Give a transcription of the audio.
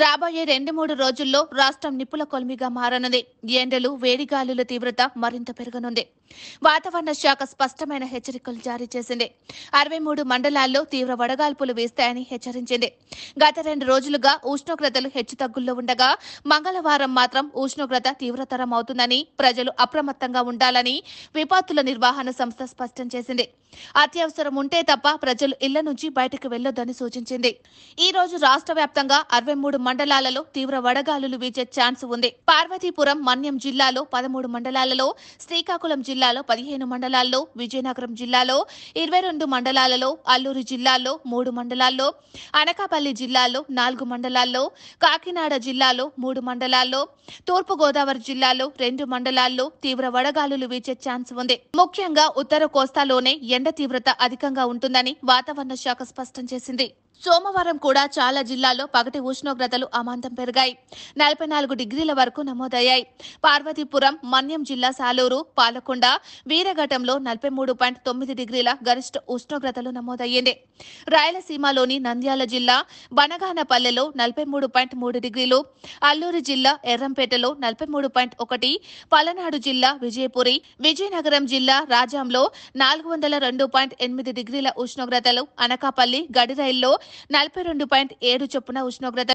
రాబోయే రెండు మూడు రోజుల్లో రాష్ట్రం నిప్పుల కొలిమిగా మారనుంది ఎండలు వేడిగాలుల తీవ్రత మరింత పెరగనుంది వాతావరణ శాఖ స్పష్టమైన హెచ్చరికలు జారీ చేసింది అరవై మూడు మండలాల్లో తీవ్ర వడగాల్పులు వేస్తాయని హెచ్చరించింది గత రెండు రోజులుగా ఉష్ణోగ్రతలు హెచ్చుతగ్గుల్లో ఉండగా మంగళవారం మాత్రం ఉష్ణోగ్రత తీవ్రతరం అవుతుందని ప్రజలు అప్రమత్తంగా ఉండాలని విపత్తుల నిర్వహణ సంస్థ స్పష్టం చేసింది అత్యవసరం ఉంటే తప్ప ప్రజలు ఇళ్ల నుంచి బయటకు వెళ్లొద్దని సూచించింది ఈ రోజు రాష్ట్ర వ్యాప్తంగా అరవై మూడు మండలాలలో తీవ్ర వడగాలులు వీచే ఛాన్స్ ఉంది పార్వతీపురం మన్యం జిల్లాలో పదమూడు మండలాలలో శ్రీకాకుళం జిల్లాలో పదిహేను మండలాల్లో విజయనగరం జిల్లాలో ఇరవై రెండు మండలాలలో అల్లూరు జిల్లాలో మూడు మండలాల్లో అనకాపల్లి జిల్లాలో నాలుగు మండలాల్లో కాకినాడ జిల్లాలో మూడు మండలాల్లో తూర్పుగోదావరి జిల్లాలో రెండు మండలాల్లో తీవ్ర వడగాలులు వీచే ఛాన్స్ ఉంది ముఖ్యంగా ఉత్తర కోస్తాలోనే ఎండ తీవ్రత అధికంగా ఉంటుందని వాతావరణ శాఖ స్పష్టం చేసింది సోమవారం కూడా చాలా జిల్లాల్లో పగటి ఉష్ణోగ్రతలు అమాంతం పెరిగాయి నలభై నాలుగు డిగ్రీల వరకు నమోదయ్యాయి పార్వతీపురం మన్యం జిల్లా సాలూరు పాలకొండ వీరఘటంలో నలభై మూడు పాయింట్ తొమ్మిది డిగ్రీల గరిష్ట ఉష్ణోగ్రతలు నమోదయ్యింది రాయలసీమలోని నంద్యాల జిల్లా బనగానపల్లెలో నలభై మూడు పాయింట్ మూడు డిగ్రీలు అల్లూరు జిల్లా ఎర్రంపేటలో నలభై మూడు పాయింట్ ఒకటి పలనాడు జిల్లా విజయపురి విజయనగరం జిల్లా రాజాంలో నాలుగు వందల రెండు పాయింట్ ఎనిమిది డిగ్రీల ఉష్ణోగ్రతలు అనకాపల్లి గడిరైల్లో నలభై రెండు పాయింట్ ఏడు చొప్పున ఉష్ణోగ్రత